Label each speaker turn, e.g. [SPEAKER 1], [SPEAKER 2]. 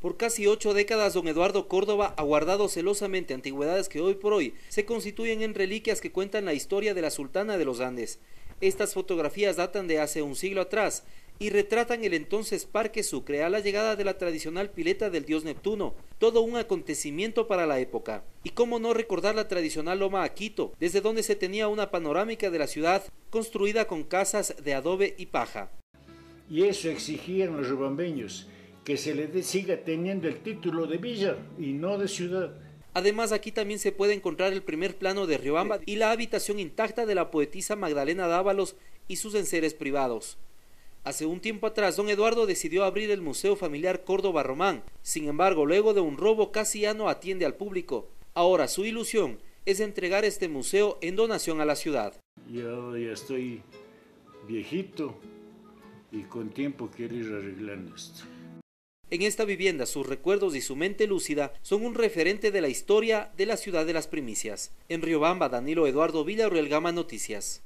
[SPEAKER 1] Por casi ocho décadas, don Eduardo Córdoba ha guardado celosamente antigüedades que hoy por hoy se constituyen en reliquias que cuentan la historia de la Sultana de los Andes. Estas fotografías datan de hace un siglo atrás y retratan el entonces Parque Sucre a la llegada de la tradicional pileta del dios Neptuno, todo un acontecimiento para la época. Y cómo no recordar la tradicional loma a Quito, desde donde se tenía una panorámica de la ciudad construida con casas
[SPEAKER 2] de adobe y paja. Y eso exigían los rubambeños que se le siga teniendo el título de villa y no de ciudad. Además, aquí también se puede
[SPEAKER 1] encontrar el primer plano de Riobamba y la habitación intacta de la poetisa Magdalena Dávalos y sus enseres privados. Hace un tiempo atrás, don Eduardo decidió abrir el Museo Familiar Córdoba Román. Sin embargo, luego de un robo casi ya no atiende al público. Ahora su ilusión es entregar este museo en donación a la ciudad. Yo ya estoy viejito y con tiempo quiero ir arreglando esto. En esta vivienda sus recuerdos y su mente lúcida son un referente de la historia de la ciudad de las primicias. En Riobamba, Danilo Eduardo Villarreal Gama Noticias.